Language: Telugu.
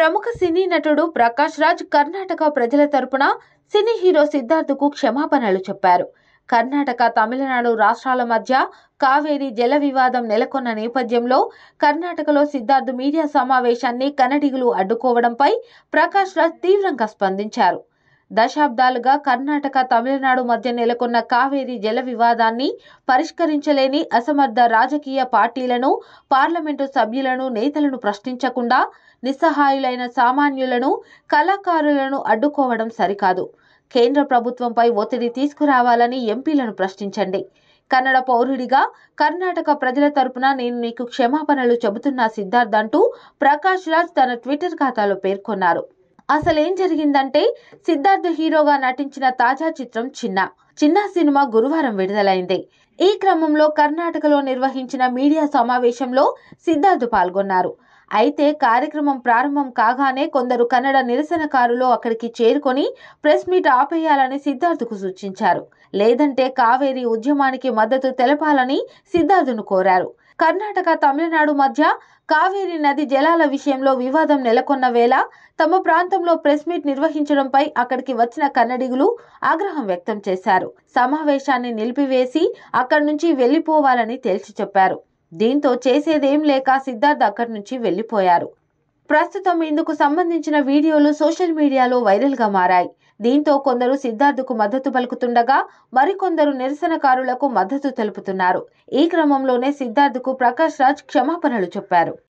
ప్రముఖ సినీ నటుడు ప్రకాష్ రాజ్ కర్ణాటక ప్రజల తరపున సినీ హీరో సిద్ధార్థకు క్షమాపణలు చెప్పారు కర్ణాటక తమిళనాడు రాష్ట్రాల మధ్య కావేరి జల వివాదం నెలకొన్న నేపథ్యంలో కర్ణాటకలో సిద్ధార్థ్ మీడియా సమావేశాన్ని కన్నడిగులు అడ్డుకోవడంపై ప్రకాష్ రాజ్ తీవ్రంగా స్పందించారు దశాబ్దాలుగా కర్ణాటక తమిళనాడు మధ్య నెలకొన్న కావేరీ జల వివాదాన్ని పరిష్కరించలేని అసమర్థ రాజకీయ పార్టీలను పార్లమెంటు సభ్యులను నేతలను ప్రశ్నించకుండా నిస్సహాయులైన సామాన్యులను కళాకారులను అడ్డుకోవడం సరికాదు కేంద్ర ప్రభుత్వంపై ఒత్తిడి తీసుకురావాలని ఎంపీలను ప్రశ్నించండి కన్నడ పౌరుడిగా కర్ణాటక ప్రజల తరపున నేను నీకు క్షమాపణలు చెబుతున్నా సిద్ధార్థ్ అంటూ ప్రకాష్ రాజ్ తన ట్విట్టర్ ఖాతాలో పేర్కొన్నారు అసలేం జరిగిందంటే సిద్ధార్థ్ హీరోగా నటించిన తాజా చిత్రం చిన్న చిన్న సినిమా గురువారం విడుదలైంది ఈ క్రమంలో కర్ణాటకలో నిర్వహించిన మీడియా సమావేశంలో సిద్ధార్థ్ పాల్గొన్నారు అయితే కార్యక్రమం ప్రారంభం కాగానే కొందరు కన్నడ నిరసనకారులు అక్కడికి చేరుకొని ప్రెస్ మీట్ ఆపేయాలని సిద్ధార్థుకు సూచించారు లేదంటే కావేరీ ఉద్యమానికి మద్దతు తెలపాలని సిద్ధార్థును కోరారు కర్ణాటక తమిళనాడు మధ్య కావేరి నది జలాల విషయంలో వివాదం నెలకొన్న వేళ తమ ప్రాంతంలో ప్రెస్ మీట్ నిర్వహించడంపై అక్కడికి వచ్చిన కన్నడిగులు ఆగ్రహం వ్యక్తం చేశారు సమావేశాన్ని నిలిపివేసి అక్కడి నుంచి వెళ్లిపోవాలని తేల్చి చెప్పారు దీంతో చేసేదేం లేక సిద్ధార్థ్ అక్కడి నుంచి వెళ్లిపోయారు ప్రస్తుతం ఇందుకు సంబంధించిన వీడియోలు సోషల్ మీడియాలో వైరల్గా మారాయి దీంతో కొందరు సిద్ధార్థుకు మద్దతు పలుకుతుండగా మరికొందరు నిరసనకారులకు మద్దతు తెలుపుతున్నారు ఈ క్రమంలోనే సిద్ధార్థుకు ప్రకాష్ రాజ్ క్షమాపణలు చెప్పారు